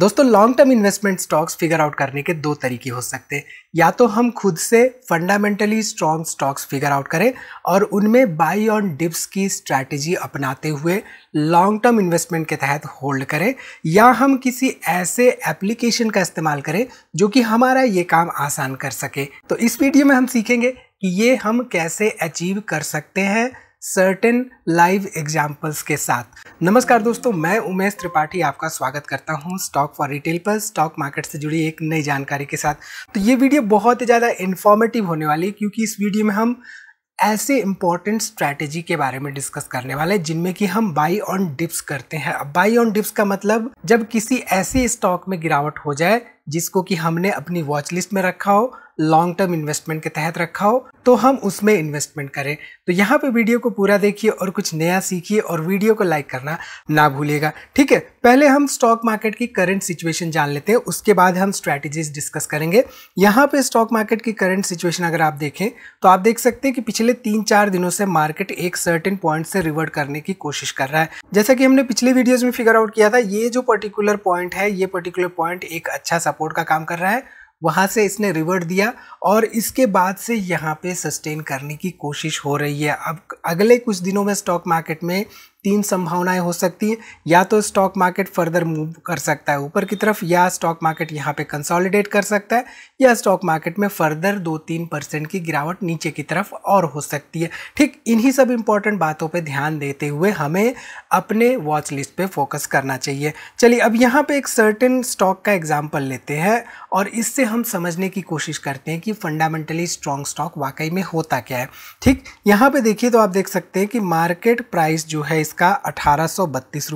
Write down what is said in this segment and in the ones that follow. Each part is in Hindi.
दोस्तों long term investment stocks figure out करने के दो तरीके हो सकते हैं या तो हम खुद से fundamentally strong stocks figure out करें और उनमें बाई ऑन डिप्स की स्ट्रैटेजी अपनाते हुए लॉन्ग टर्म इन्वेस्टमेंट के तहत होल्ड करें या हम किसी ऐसे एप्लीकेशन का इस्तेमाल करें जो कि हमारा ये काम आसान कर सके तो इस वीडियो में हम सीखेंगे कि ये हम कैसे अचीव कर सकते हैं सर्टेन लाइव एग्जाम्पल्स के साथ नमस्कार दोस्तों मैं उमेश त्रिपाठी आपका स्वागत करता हूं स्टॉक फॉर रिटेल पर स्टॉक मार्केट से जुड़ी एक नई जानकारी के साथ तो ये वीडियो बहुत ही ज़्यादा इन्फॉर्मेटिव होने वाली है क्योंकि इस वीडियो में हम ऐसे इंपॉर्टेंट स्ट्रैटेजी के बारे में डिस्कस करने वाले हैं जिनमें कि हम बाई ऑन डिप्स करते हैं अब बाई ऑन डिप्स का मतलब जब किसी ऐसे स्टॉक में गिरावट हो जाए जिसको कि हमने अपनी वॉच लिस्ट में रखा हो लॉन्ग टर्म इन्वेस्टमेंट के तहत रखा हो तो हम उसमें इन्वेस्टमेंट करें तो यहाँ पे वीडियो को पूरा देखिए और कुछ नया सीखिए और वीडियो को लाइक करना ना भूलिएगा ठीक है पहले हम स्टॉक मार्केट की करंट सिचुएशन जान लेते हैं उसके बाद हम स्ट्रैटेजीज डिस्कस करेंगे यहाँ पे स्टॉक मार्केट की करंट सिचुएशन अगर आप देखें तो आप देख सकते हैं कि पिछले तीन चार दिनों से मार्केट एक सर्टेन पॉइंट से रिवर्ट करने की कोशिश कर रहा है जैसा कि हमने पिछले वीडियोज में फिगर आउट किया था ये जो पर्टिकुलर पॉइंट है ये पर्टिकुलर पॉइंट एक अच्छा सपोर्ट का काम कर रहा है वहाँ से इसने रिवर्ट दिया और इसके बाद से यहाँ पे सस्टेन करने की कोशिश हो रही है अब अगले कुछ दिनों में स्टॉक मार्केट में तीन संभावनाएं हो सकती हैं या तो स्टॉक मार्केट फर्दर मूव कर सकता है ऊपर की तरफ या स्टॉक मार्केट यहाँ पे कंसोलिडेट कर सकता है या स्टॉक मार्केट में फर्दर दो तीन परसेंट की गिरावट नीचे की तरफ और हो सकती है ठीक इन्हीं सब इंपॉर्टेंट बातों पर ध्यान देते हुए हमें अपने वॉच लिस्ट पर फोकस करना चाहिए चलिए अब यहाँ पर एक सर्टन स्टॉक का एग्जाम्पल लेते हैं और इससे हम समझने की कोशिश करते हैं कि फंडामेंटली स्ट्रॉन्ग स्टॉक वाकई में होता क्या है ठीक यहाँ पर देखिए तो आप देख सकते हैं कि मार्केट प्राइस जो है इसका इसका अठारह सौ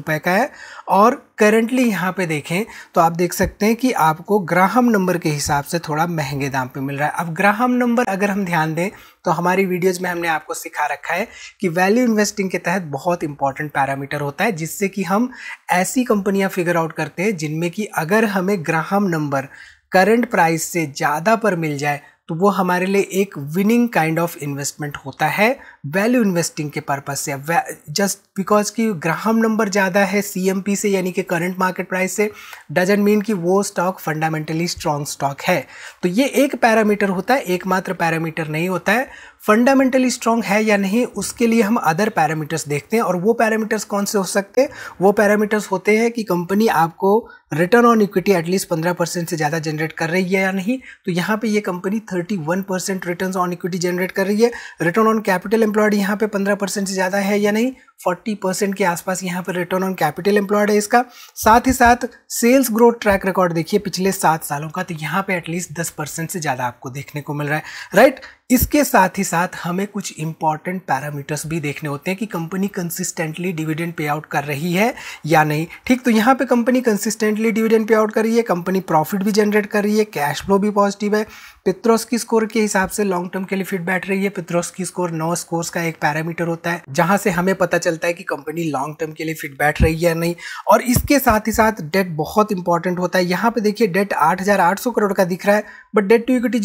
का है और करेंटली यहाँ पे देखें तो आप देख सकते हैं कि आपको ग्राहम नंबर के हिसाब से थोड़ा महंगे दाम पे मिल रहा है अब ग्राहम नंबर अगर हम ध्यान दें तो हमारी वीडियोज में हमने आपको सिखा रखा है कि वैल्यू इन्वेस्टिंग के तहत बहुत इंपॉर्टेंट पैरामीटर होता है जिससे कि हम ऐसी कंपनियाँ फिगर आउट करते हैं जिनमें कि अगर हमें ग्राहम नंबर करंट प्राइस से ज़्यादा पर मिल जाए तो वो हमारे लिए एक विनिंग काइंड ऑफ इन्वेस्टमेंट होता है वैल्यू इन्वेस्टिंग के पर्पज से जस्ट बिकॉज कि ग्राहम नंबर ज़्यादा है सी से यानी कि करंट मार्केट प्राइस से डजेंट मीन कि वो स्टॉक फंडामेंटली स्ट्रॉन्ग स्टॉक है तो ये एक पैरामीटर होता है एकमात्र पैरामीटर नहीं होता है फंडामेंटली स्ट्रांग है या नहीं उसके लिए हम अदर पैरामीटर्स देखते हैं और वो पैरामीटर्स कौन से हो सकते हैं वो पैरामीटर्स होते हैं कि कंपनी आपको रिटर्न ऑन इक्विटी एटलीस्ट पंद्रह परसेंट से ज़्यादा जनरेट कर रही है या नहीं तो यहाँ पे ये company thirty one percent return on equity generate कर रही है रिटर्न ऑन कैपिटल एम्प्लॉयड यहाँ पे पंद्रह परसेंट से ज़्यादा है या नहीं फोर्टी परसेंट के आसपास यहाँ पर रिटर्न ऑन कैपिटल एम्प्लॉयड है इसका साथ ही साथ सेल्स ग्रोथ ट्रैक रिकॉर्ड देखिए पिछले सात सालों का तो यहाँ पे एटलीस्ट दस परसेंट से ज़्यादा आपको देखने को मिल रहा है राइट right? इसके साथ ही साथ हमें कुछ इंपॉर्टेंट पैरामीटर्स भी देखने होते हैं कि company consistently dividend pay out कर रही है या नहीं ठीक तो यहाँ पे company consistently dividend pay out कर रही है कंपनी प्रॉफिट भी जनरेट कर रही है कैश फ्लो भी पॉजिटिव है पित्रोस की स्कोर के हिसाब से लॉन्ग टर्म के लिए फिट बैठ रही है पित्रोस की स्कोर नौ स्कोर्स का एक पैरामीटर होता है जहां से हमें पता चलता है कि कंपनी लॉन्ग टर्म के लिए फिट बैठ रही है या नहीं और इसके साथ ही साथ डेट बहुत इंपॉर्टेंट होता है यहाँ पे देखिए डेट 8,800 करोड़ का दिख रहा है but debt to equity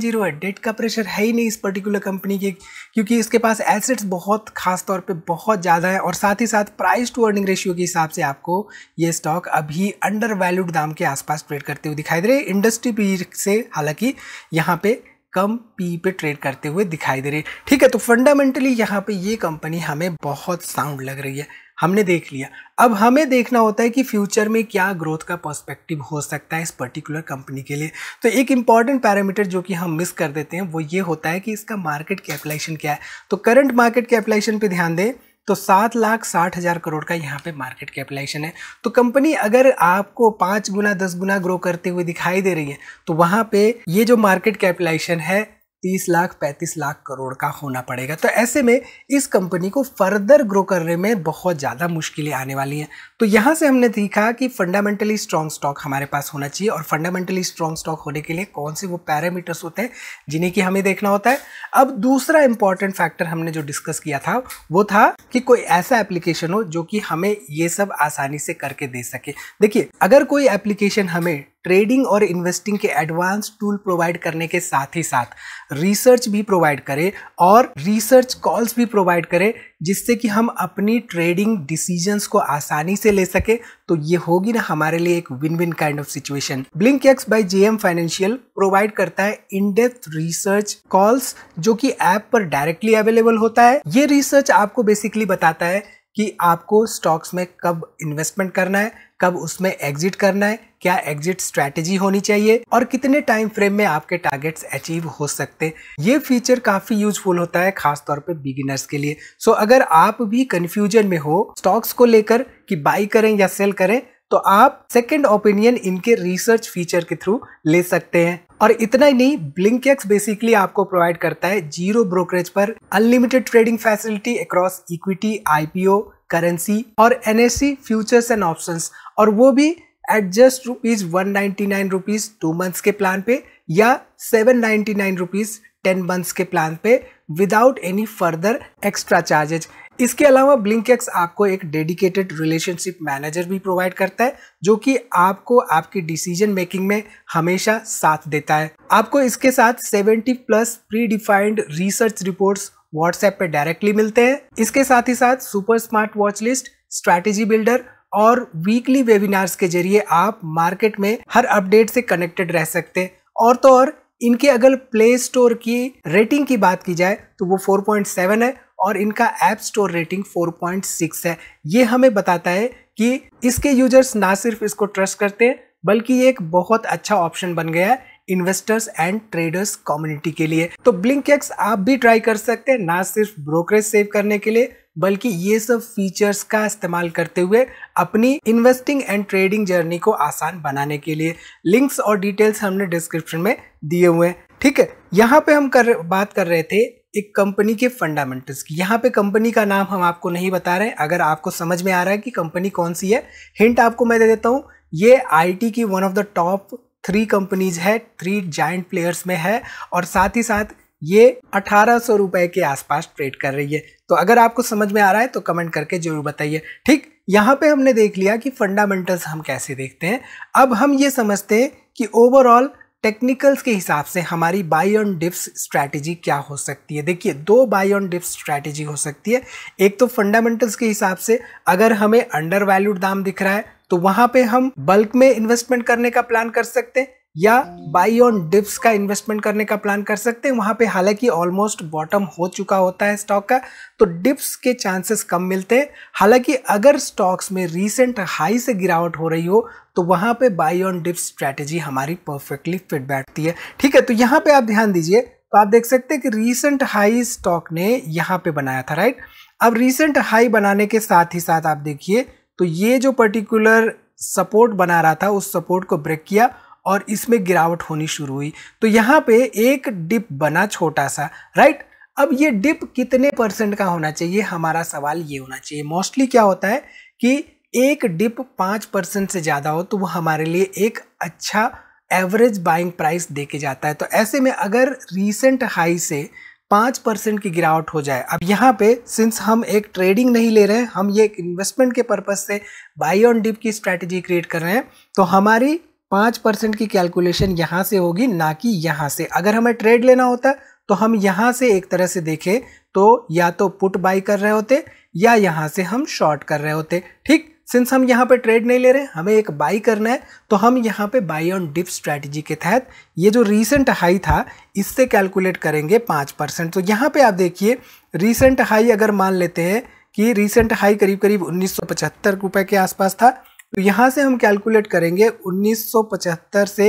zero है डेट का प्रेशर है ही नहीं इस पर्टिकुलर कंपनी के क्योंकि इसके पास एसेट्स बहुत खास तौर पर बहुत ज़्यादा है और साथ ही साथ प्राइस टू अर्निंग रेशियो के हिसाब से आपको ये स्टॉक अभी अंडर वैल्यूड दाम के आसपास ट्रेड करते हुए दिखाई दे रहे इंडस्ट्री पीर से हालांकि यहाँ पे कम पी पे ट्रेड करते हुए दिखाई दे रही है ठीक है तो फंडामेंटली यहाँ पे ये कंपनी हमें बहुत साउंड लग रही है हमने देख लिया अब हमें देखना होता है कि फ्यूचर में क्या ग्रोथ का पर्सपेक्टिव हो सकता है इस पर्टिकुलर कंपनी के लिए तो एक इंपॉर्टेंट पैरामीटर जो कि हम मिस कर देते हैं वो ये होता है कि इसका मार्केट कैपिलाइजेशन क्या है तो करंट मार्केट कैपिलाइजेशन पे ध्यान दें तो सात लाख साठ हज़ार करोड़ का यहाँ पे मार्केट कैपिटलाइजेशन है तो कंपनी अगर आपको पाँच गुना दस गुना ग्रो करते हुए दिखाई दे रही है तो वहाँ पे ये जो मार्केट कैपिटलाइजेशन है तीस लाख पैंतीस लाख करोड़ का होना पड़ेगा तो ऐसे में इस कंपनी को फर्दर ग्रो करने में बहुत ज़्यादा मुश्किलें आने वाली हैं तो यहाँ से हमने देखा कि फंडामेंटली स्ट्रॉन्ग स्टॉक हमारे पास होना चाहिए और फंडामेंटली स्ट्रॉन्ग स्टॉक होने के लिए कौन से वो पैरामीटर्स होते हैं जिन्हें कि हमें देखना होता है अब दूसरा इंपॉर्टेंट फैक्टर हमने जो डिस्कस किया था वो था कि कोई ऐसा एप्लीकेशन हो जो कि हमें ये सब आसानी से करके दे सके देखिए अगर कोई एप्लीकेशन हमें ट्रेडिंग और इन्वेस्टिंग के एडवांस टूल प्रोवाइड करने के साथ ही साथ रिसर्च भी प्रोवाइड करे और रिसर्च कॉल्स भी प्रोवाइड करे जिससे कि हम अपनी ट्रेडिंग डिसीजंस को आसानी से ले सके तो ये होगी ना हमारे लिए एक win win kind of situation Blinkx by J M financial provide करता है इन रिसर्च कॉल्स जो कि ऐप पर डायरेक्टली अवेलेबल होता है ये रिसर्च आपको बेसिकली बताता है कि आपको स्टॉक्स में कब इन्वेस्टमेंट करना है कब उसमें एग्जिट करना है क्या एग्जिट स्ट्रैटेजी होनी चाहिए और कितने टाइम फ्रेम में आपके टारगेट्स अचीव हो सकते ये फीचर काफी यूजफुल होता है खासतौर पर बिगिनर्स के लिए सो so, अगर आप भी कंफ्यूजन में हो स्टॉक्स को लेकर कि बाई करें या सेल करें तो आप सेकंड ओपिनियन इनके रिसर्च फीचर के थ्रू ले सकते हैं और इतना ही नहीं ब्लिंक बेसिकली आपको प्रोवाइड करता है जीरो ब्रोकरेज पर unlimited trading facility across equity IPO currency और एनएससी फ्यूचर्स एंड ऑप्शंस और वो भी at just rupees one ninety nine rupees two months के प्लान पे या seven ninety nine rupees ten months के प्लान पे without any further extra charges इसके अलावा ब्लिंकेक्स आपको एक डेडिकेटेड रिलेशनशिप मैनेजर भी प्रोवाइड करता है जो कि आपको आपकी डिसीजन मेकिंग में हमेशा साथ देता है आपको इसके साथ 70 plus predefined research reports WhatsApp पे डायरेक्टली मिलते हैं इसके साथ ही साथ super smart watch list strategy builder और वीकली वेबिनार्स के जरिए आप मार्केट में हर अपडेट से कनेक्टेड रह सकते हैं और तो और इनके अगर प्ले स्टोर की रेटिंग की बात की जाए तो वो 4.7 है और इनका ऐप स्टोर रेटिंग 4.6 है ये हमें बताता है कि इसके यूजर्स ना सिर्फ इसको ट्रस्ट करते हैं बल्कि ये एक बहुत अच्छा ऑप्शन बन गया है इन्वेस्टर्स एंड ट्रेडर्स कम्युनिटी के लिए तो ब्लिंक आप भी ट्राई कर सकते हैं ना सिर्फ ब्रोकरेज सेव करने के लिए बल्कि ये सब फीचर्स का इस्तेमाल करते हुए अपनी इन्वेस्टिंग एंड ट्रेडिंग जर्नी को आसान बनाने के लिए लिंक्स और डिटेल्स हमने डिस्क्रिप्शन में दिए हुए हैं ठीक है यहाँ पे हम कर बात कर रहे थे एक कंपनी के फंडामेंटल्स की यहाँ पे कंपनी का नाम हम आपको नहीं बता रहे अगर आपको समझ में आ रहा है कि कंपनी कौन सी है हिंट आपको मैं दे देता हूँ ये आई की one of the top three companies है थ्री जाइंट प्लेयर्स में है और साथ ही साथ ये अठारह सौ रुपए के आसपास ट्रेड कर रही है तो अगर आपको समझ में आ रहा है तो कमेंट करके जरूर बताइए ठीक यहाँ पे हमने देख लिया कि फंडामेंटल्स हम कैसे देखते हैं अब हम ये समझते हैं कि ओवरऑल टेक्निकल्स के हिसाब से हमारी बाई ऑन डिप्स स्ट्रैटेजी क्या हो सकती है देखिए दो बाई ऑन डिप्स स्ट्रैटेजी हो सकती है एक तो फंडामेंटल्स के हिसाब से अगर हमें अंडर वैल्यूड दाम दिख रहा है तो वहाँ पे हम बल्क में इन्वेस्टमेंट करने का प्लान कर सकते हैं या बाई ऑन डिप्स का इन्वेस्टमेंट करने का प्लान कर सकते हैं वहाँ पे हालांकि ऑलमोस्ट बॉटम हो चुका होता है स्टॉक का तो डिप्स के चांसेस कम मिलते हैं हालांकि अगर स्टॉक्स में रीसेंट हाई से गिरावट हो रही हो तो वहाँ पे बाई ऑन डिप्स स्ट्रैटेजी हमारी परफेक्टली फिट बैठती है ठीक है तो यहाँ पे आप ध्यान दीजिए तो आप देख सकते हैं कि रीसेंट हाई स्टॉक ने यहाँ पे बनाया था राइट अब रीसेंट हाई बनाने के साथ ही साथ आप देखिए तो ये जो पर्टिकुलर सपोर्ट बना रहा था उस सपोर्ट को ब्रेक किया और इसमें गिरावट होनी शुरू हुई तो यहाँ पे एक डिप बना छोटा सा राइट अब ये डिप कितने परसेंट का होना चाहिए हमारा सवाल ये होना चाहिए मोस्टली क्या होता है कि एक डिप पाँच परसेंट से ज़्यादा हो तो वो हमारे लिए एक अच्छा एवरेज बाइंग प्राइस दे के जाता है तो ऐसे में अगर रिसेंट हाई से पाँच परसेंट की गिरावट हो जाए अब यहाँ पे सिंस हम एक ट्रेडिंग नहीं ले रहे हैं हम ये एक इन्वेस्टमेंट के पर्पज से बाई ऑन डिप की स्ट्रैटेजी क्रिएट कर रहे हैं तो हमारी पाँच परसेंट की कैलकुलेशन यहाँ से होगी ना कि यहाँ से अगर हमें ट्रेड लेना होता तो हम यहाँ से एक तरह से देखें तो या तो पुट बाई कर रहे होते या यहाँ से हम शॉर्ट कर रहे होते ठीक सिंस हम यहाँ पे ट्रेड नहीं ले रहे हमें एक बाई करना है तो हम यहाँ पे बाई ऑन डिप स्ट्रैटेजी के तहत ये जो रीसेंट हाई था इससे कैलकुलेट करेंगे पाँच परसेंट तो यहाँ पे आप देखिए रीसेंट हाई अगर मान लेते हैं कि रीसेंट हाई करीब करीब उन्नीस सौ के आसपास था तो यहाँ से हम कैलकुलेट करेंगे 1975 से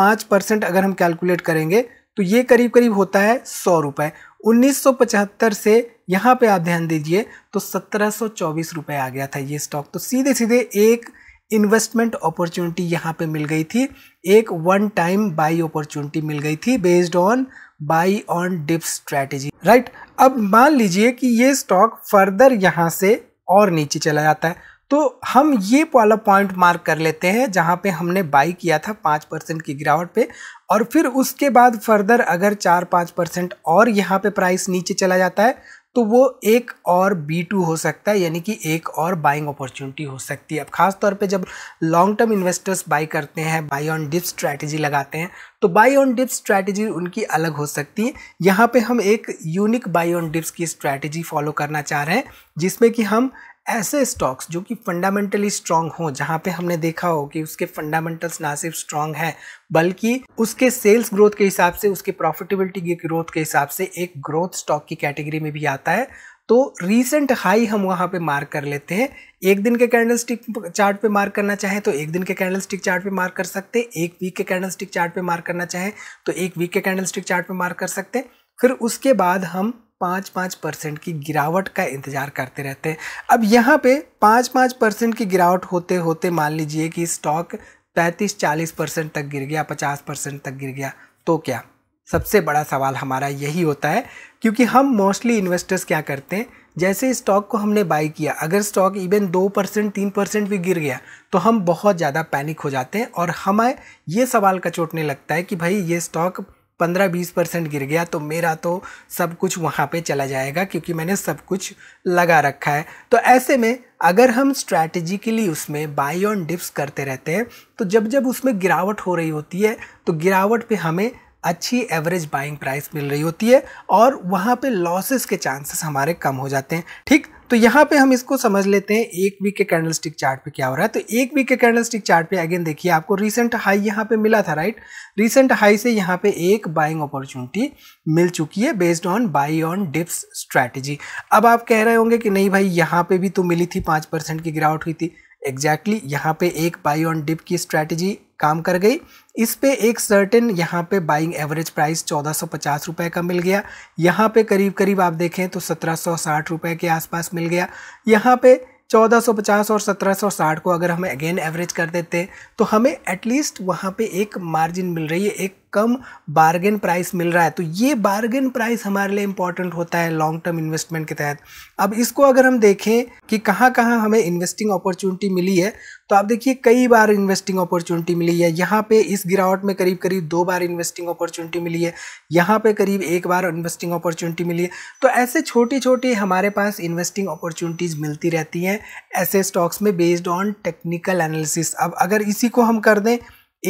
5 परसेंट अगर हम कैलकुलेट करेंगे तो ये करीब करीब होता है सौ रुपये उन्नीस से यहाँ पे आप ध्यान दीजिए तो सत्रह सौ आ गया था ये स्टॉक तो सीधे सीधे एक इन्वेस्टमेंट अपॉर्चुनिटी यहाँ पे मिल गई थी एक वन टाइम बाई अपॉर्चुनिटी मिल गई थी based on buy on dip strategy right अब मान लीजिए कि ये स्टॉक फर्दर यहाँ से और नीचे चला जाता है तो हम ये वाला पॉइंट मार्क कर लेते हैं जहाँ पे हमने बाई किया था पाँच परसेंट की गिरावट पे और फिर उसके बाद फर्दर अगर चार पाँच परसेंट और यहाँ पे प्राइस नीचे चला जाता है तो वो एक और बी टू हो सकता है यानी कि एक और बाइंग अपॉर्चुनिटी हो सकती है अब खास तौर पे जब लॉन्ग टर्म इन्वेस्टर्स बाई करते हैं बाई ऑन डिप स्ट्रैटेजी लगाते हैं तो बाई ऑन डिप स्ट्रैटेजी उनकी अलग हो सकती है यहाँ पे हम एक यूनिक बाई ऑन डिप्स की स्ट्रैटेजी फॉलो करना चाह रहे हैं जिसमें कि हम ऐसे स्टॉक्स जो कि फंडामेंटली स्ट्रांग हो जहाँ पे हमने देखा हो कि उसके फंडामेंटल्स ना सिर्फ स्ट्रांग हैं बल्कि उसके सेल्स ग्रोथ के हिसाब से उसके प्रॉफिटेबिलिटी के ग्रोथ के हिसाब से एक ग्रोथ स्टॉक की कैटेगरी में भी आता है तो रीसेंट हाई हम वहाँ पे मार्क कर लेते हैं एक दिन के कैंडल स्टिक चार्ट पे मार्क करना चाहें तो एक दिन के कैंडल स्टिक चार्ट पे मार्क कर सकते हैं एक वीक के कैंडल स्टिक चार्ट पे मार्क करना चाहें तो एक वीक के कैंडल स्टिक चार्ट पे मार्क कर सकते हैं फिर उसके बाद हम पाँच पाँच परसेंट की गिरावट का इंतज़ार करते रहते हैं अब यहाँ पे पाँच पाँच परसेंट की गिरावट होते होते मान लीजिए कि स्टॉक पैंतीस चालीस परसेंट तक गिर गया पचास परसेंट तक गिर गया तो क्या सबसे बड़ा सवाल हमारा यही होता है क्योंकि हम मोस्टली इन्वेस्टर्स क्या करते हैं जैसे स्टॉक को हमने बाई किया अगर स्टॉक इवन दो परसेंट तीन परसेंट भी गिर गया तो हम बहुत ज़्यादा पैनिक हो जाते हैं और हमें ये सवाल कचोटने लगता है कि भाई ये स्टॉक पंद्रह बीस परसेंट गिर गया तो मेरा तो सब कुछ वहाँ पे चला जाएगा क्योंकि मैंने सब कुछ लगा रखा है तो ऐसे में अगर हम स्ट्रैटेजिकली उसमें बाई ऑन डिप्स करते रहते हैं तो जब जब उसमें गिरावट हो रही होती है तो गिरावट पे हमें अच्छी एवरेज बाइंग प्राइस मिल रही होती है और वहाँ पे लॉसेस के चांसेस हमारे कम हो जाते हैं ठीक तो यहाँ पे हम इसको समझ लेते हैं एक वीक के कैंडल स्टिक चार्ट पे क्या हो रहा है तो एक वीक के कैंडल स्टिक चार्ट पे अगेन देखिए आपको रिसेंट हाई यहाँ पे मिला था राइट रिसेंट हाई से यहाँ पे एक बाइंग अपॉर्चुनिटी मिल चुकी है based on buy on dips strategy अब आप कह रहे होंगे कि नहीं भाई यहाँ पे भी तो मिली थी पाँच परसेंट की गिरावट हुई थी एग्जैक्टली exactly, यहाँ पे एक बाई ऑन डिप की स्ट्रैटेजी काम कर गई इस पे एक सर्टेन यहाँ पे बाइंग एवरेज प्राइस चौदह सौ पचास रुपये का मिल गया यहाँ पे करीब करीब आप देखें तो सत्रह सौ साठ रुपये के आसपास मिल गया यहाँ पे 1450 और 1760 को अगर हम अगेन एवरेज कर देते हैं तो हमें एटलीस्ट वहाँ पे एक मार्जिन मिल रही है एक कम बार्गेन प्राइस मिल रहा है तो ये बार्गेन प्राइस हमारे लिए इंपॉर्टेंट होता है लॉन्ग टर्म इन्वेस्टमेंट के तहत अब इसको अगर हम देखें कि कहाँ कहाँ हमें इन्वेस्टिंग अपॉर्चुनिटी मिली है तो आप देखिए कई बार इन्वेस्टिंग अपॉर्चुनिटी मिली है यहाँ पे इस गिरावट में करीब करीब दो बार इन्वेस्टिंग अपॉर्चुनिटी मिली है यहाँ पे करीब एक बार इन्वेस्टिंग अपॉर्चुनिटी मिली है तो ऐसे छोटी छोटी हमारे पास इन्वेस्टिंग अपॉर्चुनिटीज़ मिलती रहती हैं ऐसे स्टॉक्स में बेस्ड ऑन टेक्निकल एनालिसिस अब अगर इसी को हम कर दें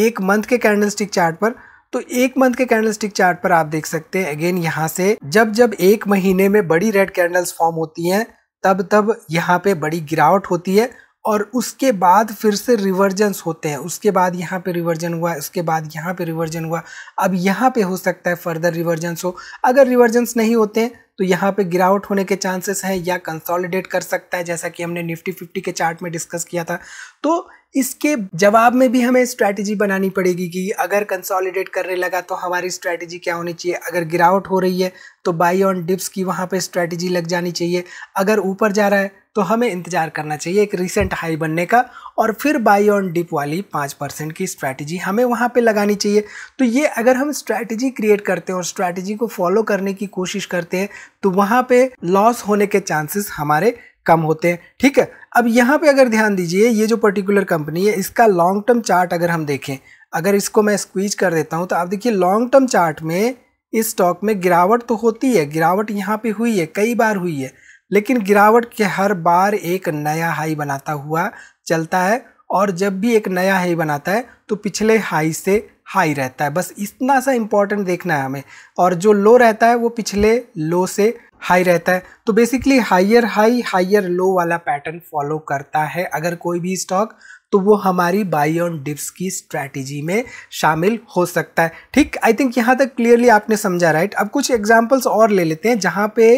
एक मंथ के कैंडलस्टिक चार्ट पर तो एक मंथ के कैंडलस्टिक चार्ट पर आप देख सकते हैं अगेन यहाँ से जब जब एक महीने में बड़ी रेड कैंडल्स फॉर्म होती हैं तब तब यहाँ पे बड़ी गिरावट होती है और उसके बाद फिर से रिवर्जन्स होते हैं उसके बाद यहाँ पे रिवर्जन हुआ उसके बाद यहाँ पे रिवर्जन हुआ अब यहाँ पे हो सकता है फर्दर रिवर्जन्स हो अगर रिवर्जन्स नहीं होते हैं तो यहाँ पे गिरावट होने के चांसेस हैं या कंसोलिडेट कर सकता है जैसा कि हमने निफ्टी फिफ्टी के चार्ट में डिस्कस किया था तो इसके जवाब में भी हमें स्ट्रैटेजी बनानी पड़ेगी कि अगर कंसोलिडेट करने लगा तो हमारी स्ट्रैटेजी क्या होनी चाहिए अगर गिरावट हो रही है तो बाई ऑन डिप्स की वहाँ पर स्ट्रैटेजी लग जानी चाहिए अगर ऊपर जा रहा है तो हमें इंतज़ार करना चाहिए एक रिसेंट हाई बनने का और फिर बाई ऑन डिप वाली पाँच परसेंट की स्ट्रैटेजी हमें वहाँ पे लगानी चाहिए तो ये अगर हम स्ट्रैटेजी क्रिएट करते हैं और स्ट्रैटेजी को फॉलो करने की कोशिश करते हैं तो वहाँ पे लॉस होने के चांसेस हमारे कम होते हैं ठीक है अब यहाँ पे अगर ध्यान दीजिए ये जो पर्टिकुलर कंपनी है इसका लॉन्ग टर्म चार्ट अगर हम देखें अगर इसको मैं स्क्वीज कर देता हूँ तो आप देखिए लॉन्ग टर्म चार्ट में इस स्टॉक में गिरावट तो होती है गिरावट यहाँ पे हुई है कई बार हुई है लेकिन गिरावट के हर बार एक नया हाई बनाता हुआ चलता है और जब भी एक नया हाई बनाता है तो पिछले हाई से हाई रहता है बस इतना सा इम्पॉर्टेंट देखना है हमें और जो लो रहता है वो पिछले लो से हाई रहता है तो basically higher high higher low वाला पैटर्न फॉलो करता है अगर कोई भी स्टॉक तो वो हमारी बाई ऑन डिप्स की स्ट्रैटेजी में शामिल हो सकता है ठीक आई थिंक यहाँ तक क्लियरली आपने समझा राइट अब कुछ एग्जाम्पल्स और ले लेते हैं जहाँ पे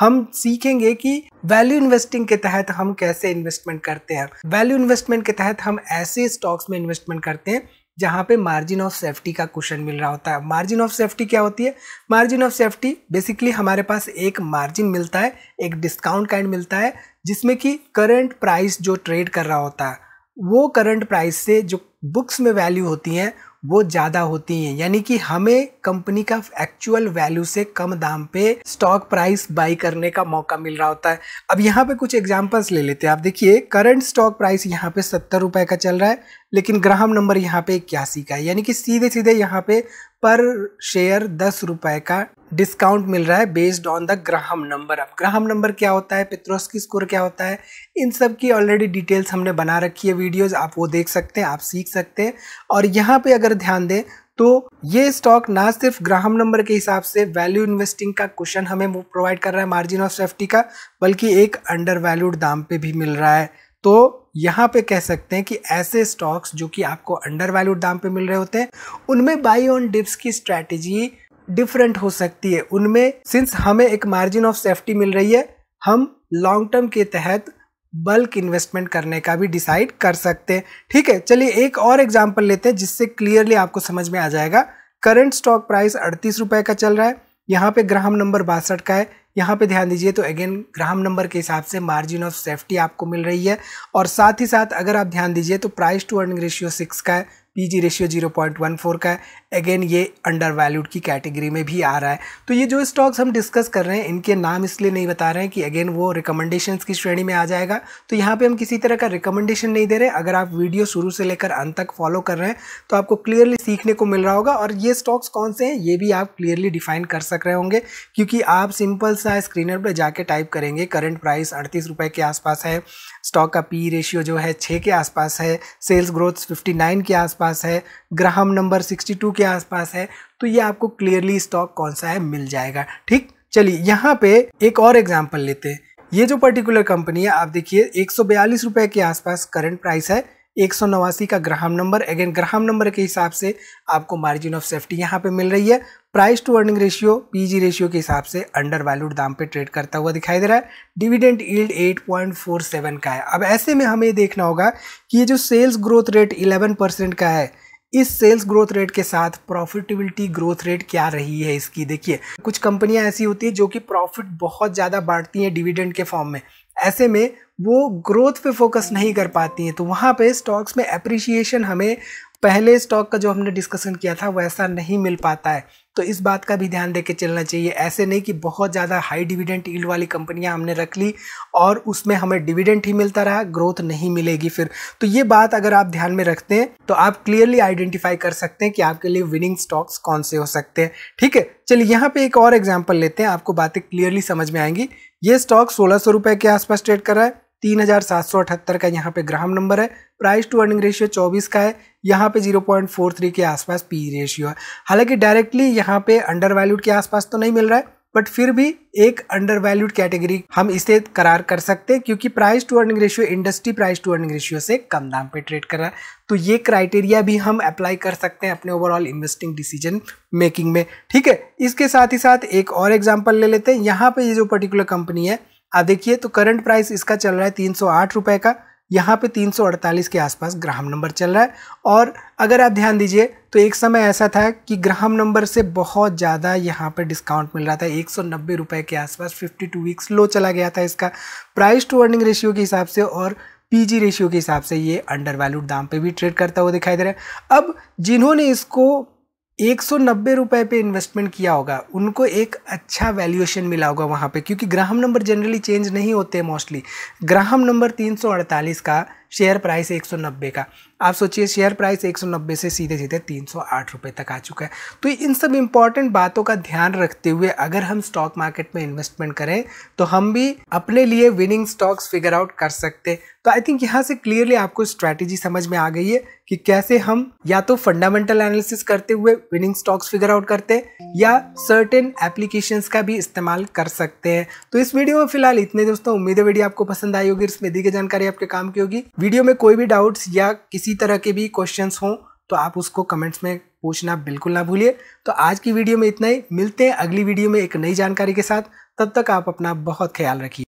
हम सीखेंगे कि वैल्यू इन्वेस्टिंग के तहत हम कैसे इन्वेस्टमेंट करते हैं वैल्यू इन्वेस्टमेंट के तहत हम ऐसे स्टॉक्स में इन्वेस्टमेंट करते हैं जहाँ पे मार्जिन ऑफ सेफ्टी का क्वेश्चन मिल रहा होता है मार्जिन ऑफ सेफ्टी क्या होती है मार्जिन ऑफ सेफ्टी बेसिकली हमारे पास एक मार्जिन मिलता है एक डिस्काउंट काइंड मिलता है जिसमें कि करंट प्राइस जो ट्रेड कर रहा होता है वो करंट प्राइस से जो बुक्स में वैल्यू होती हैं वो ज़्यादा होती हैं यानी कि हमें कंपनी का एक्चुअल वैल्यू से कम दाम पे स्टॉक प्राइस बाई करने का मौका मिल रहा होता है अब यहाँ पे कुछ एग्जांपल्स ले लेते हैं आप देखिए करंट स्टॉक प्राइस यहाँ पे सत्तर रुपये का चल रहा है लेकिन ग्राहम नंबर यहाँ पे इक्यासी का है यानी कि सीधे सीधे यहाँ पे पर शेयर दस रुपए का डिस्काउंट मिल रहा है based on the Graham number अब ग्राहम नंबर क्या होता है पित्रोस की स्कोर क्या होता है इन सब की ऑलरेडी डिटेल्स हमने बना रखी है वीडियोस आप वो देख सकते हैं आप सीख सकते हैं और यहाँ पे अगर ध्यान दें तो ये स्टॉक ना सिर्फ ग्राहम नंबर के हिसाब से वैल्यू इन्वेस्टिंग का क्वेश्चन हमें प्रोवाइड कर रहा है मार्जिन ऑफ सेफ्टी का बल्कि एक अंडर वैल्यूड दाम पे भी मिल रहा है तो यहाँ पे कह सकते हैं कि ऐसे स्टॉक्स जो कि आपको अंडर वैल्यूड दाम पे मिल रहे होते हैं उनमें बाई ऑन डिप्स की स्ट्रैटेजी डिफरेंट हो सकती है उनमें सिंस हमें एक मार्जिन ऑफ सेफ्टी मिल रही है हम लॉन्ग टर्म के तहत बल्क इन्वेस्टमेंट करने का भी डिसाइड कर सकते हैं ठीक है चलिए एक और एग्जाम्पल लेते हैं जिससे क्लियरली आपको समझ में आ जाएगा करंट स्टॉक प्राइस अड़तीस रुपये का चल रहा है यहाँ पे ग्राम नंबर बासठ का है यहाँ पे ध्यान दीजिए तो अगेन ग्राम नंबर के हिसाब से मार्जिन ऑफ सेफ्टी आपको मिल रही है और साथ ही साथ अगर आप ध्यान दीजिए तो price to earning ratio six का है P E ratio zero point one four का है अगेन ये अंडर वैल्यूड की कैटेगरी में भी आ रहा है तो ये जो स्टॉक्स हम डिस्कस कर रहे हैं इनके नाम इसलिए नहीं बता रहे हैं कि अगेन वो रिकमेंडेशन की श्रेणी में आ जाएगा तो यहाँ पर हम किसी तरह का रिकमेंडेशन नहीं दे रहे अगर आप वीडियो शुरू से लेकर अंत तक फॉलो कर रहे हैं तो आपको क्लियरली सीखने को मिल रहा होगा और ये स्टॉक्स कौन से हैं ये भी आप क्लियरली डिफाइन कर सक रहे होंगे क्योंकि आप सिंपल सा स्क्रीनर पर जाके टाइप करेंगे करंट प्राइस अड़तीस रुपये के आसपास है स्टॉक का पी रेशियो जो है छः के आसपास है सेल्स ग्रोथ 59 के आसपास है ग्राहम नंबर 62 के आसपास है तो ये आपको क्लियरली स्टॉक कौन सा है मिल जाएगा ठीक चलिए यहाँ पे एक और एग्जाम्पल लेते हैं ये जो पर्टिकुलर कंपनी है आप देखिए एक रुपए के आसपास करंट प्राइस है एक का Graham number again Graham number के हिसाब से आपको मार्जिन ऑफ सेफ्टी यहाँ पे मिल रही है price to earning ratio PE ratio के हिसाब से अंडर वैल्यूड दाम पे ट्रेड करता हुआ दिखाई दे रहा है डिविडेंड ईल्ड 8.47 का है अब ऐसे में हमें देखना होगा कि ये जो सेल्स ग्रोथ रेट 11 परसेंट का है इस सेल्स ग्रोथ रेट के साथ प्रॉफिटेबिलिटी ग्रोथ रेट क्या रही है इसकी देखिए कुछ कंपनियां ऐसी होती है जो कि प्रॉफिट बहुत ज़्यादा बांटती हैं डिविडेंड के फॉर्म में ऐसे में वो ग्रोथ पे फोकस नहीं कर पाती हैं तो वहाँ पे स्टॉक्स में अप्रिशिएशन हमें पहले स्टॉक का जो हमने डिस्कशन किया था वैसा नहीं मिल पाता है तो इस बात का भी ध्यान देके चलना चाहिए ऐसे नहीं कि बहुत ज़्यादा हाई डिविडेंट ईल्ड वाली कंपनियां हमने रख ली और उसमें हमें डिविडेंट ही मिलता रहा ग्रोथ नहीं मिलेगी फिर तो ये बात अगर आप ध्यान में रखते हैं तो आप क्लियरली आइडेंटिफाई कर सकते हैं कि आपके लिए विनिंग स्टॉक्स कौन से हो सकते हैं ठीक है चलिए यहाँ पे एक और एग्जाम्पल लेते हैं आपको बातें क्लियरली समझ में आएंगी ये स्टॉक सोलह सौ के आसपास ट्रेड कर रहा है तीन हज़ार सात सौ अठहत्तर का यहाँ पे ग्राम नंबर है प्राइस टू अर्निंग रेशियो चौबीस का है यहाँ पे जीरो पॉइंट फोर थ्री के आसपास पी रेशियो है हालांकि डायरेक्टली यहाँ पे अंडर वैल्यूड के आसपास तो नहीं मिल रहा है बट फिर भी एक अंडर वैल्यूड कैटेगरी हम इसे करार कर सकते हैं क्योंकि price to earning ratio industry price to earning ratio से कम दाम पे ट्रेड कर रहा है तो ये क्राइटेरिया भी हम अप्लाई कर सकते हैं अपने ओवरऑल इन्वेस्टिंग डिसीजन मेकिंग में ठीक है इसके साथ ही साथ एक और एग्जाम्पल ले लेते हैं यहाँ पे ये जो पर्टिकुलर कंपनी है आ हाँ, देखिए तो करंट प्राइस इसका चल रहा है तीन सौ आठ रुपये का यहाँ पे 348 के आसपास ग्राम नंबर चल रहा है और अगर आप ध्यान दीजिए तो एक समय ऐसा था कि ग्राम नंबर से बहुत ज़्यादा यहाँ पे डिस्काउंट मिल रहा था एक सौ के आसपास 52 वीक्स लो चला गया था इसका प्राइस टू अर्निंग रेशियो के हिसाब से और पीजी रेशियो के हिसाब से ये अंडर वैल्यूड दाम पे भी ट्रेड करता हुआ दिखाई दे रहा है अब जिन्होंने इसको एक सौ नब्बे रुपये पर इन्वेस्टमेंट किया होगा उनको एक अच्छा वैल्यूएशन मिला होगा वहाँ पे क्योंकि ग्राहम नंबर जनरली चेंज नहीं होते मोस्टली ग्राहम नंबर 348 का शेयर प्राइस नब्बे का आप सोचिए शेयर प्राइस नब्बे से सीधे सीधे तीन रुपए तक आ चुका है तो इन सब इम्पॉर्टेंट बातों का ध्यान रखते हुए अगर हम स्टॉक मार्केट में इन्वेस्टमेंट करें तो हम भी अपने लिए विनिंग स्टॉक्स फिगर आउट कर सकते तो आई थिंक यहाँ से क्लियरली आपको स्ट्रैटेजी समझ में आ गई है कि कैसे हम या तो फंडामेंटल एनालिसिस करते हुए विनिंग स्टॉक्स फिगर आउट करते हैं या सर्टेन एप्लीकेशंस का भी इस्तेमाल कर सकते हैं तो इस वीडियो में फिलहाल इतने दोस्तों उम्मीद है वीडियो आपको पसंद आई होगी इसमें दी गई जानकारी आपके काम की होगी वीडियो में कोई भी डाउट्स या किसी तरह के भी क्वेश्चंस हों तो आप उसको कमेंट्स में पूछना बिल्कुल ना भूलिए तो आज की वीडियो में इतना ही मिलते हैं अगली वीडियो में एक नई जानकारी के साथ तब तक आप अपना बहुत ख्याल रखिए